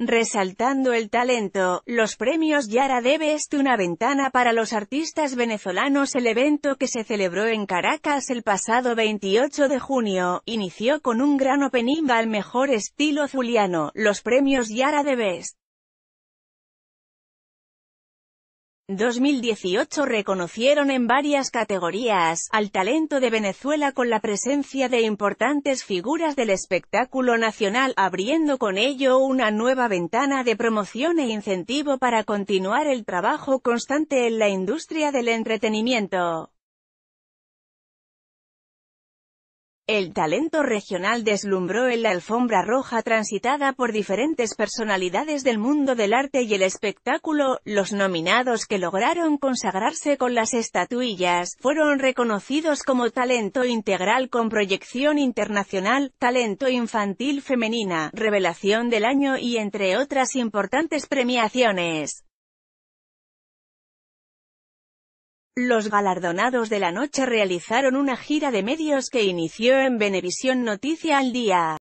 Resaltando el talento, los premios Yara de Best una ventana para los artistas venezolanos El evento que se celebró en Caracas el pasado 28 de junio, inició con un gran opening al mejor estilo zuliano, los premios Yara de 2018 reconocieron en varias categorías al talento de Venezuela con la presencia de importantes figuras del espectáculo nacional, abriendo con ello una nueva ventana de promoción e incentivo para continuar el trabajo constante en la industria del entretenimiento. El talento regional deslumbró en la alfombra roja transitada por diferentes personalidades del mundo del arte y el espectáculo, los nominados que lograron consagrarse con las estatuillas, fueron reconocidos como talento integral con proyección internacional, talento infantil femenina, revelación del año y entre otras importantes premiaciones. Los galardonados de la noche realizaron una gira de medios que inició en Venevisión Noticia al Día.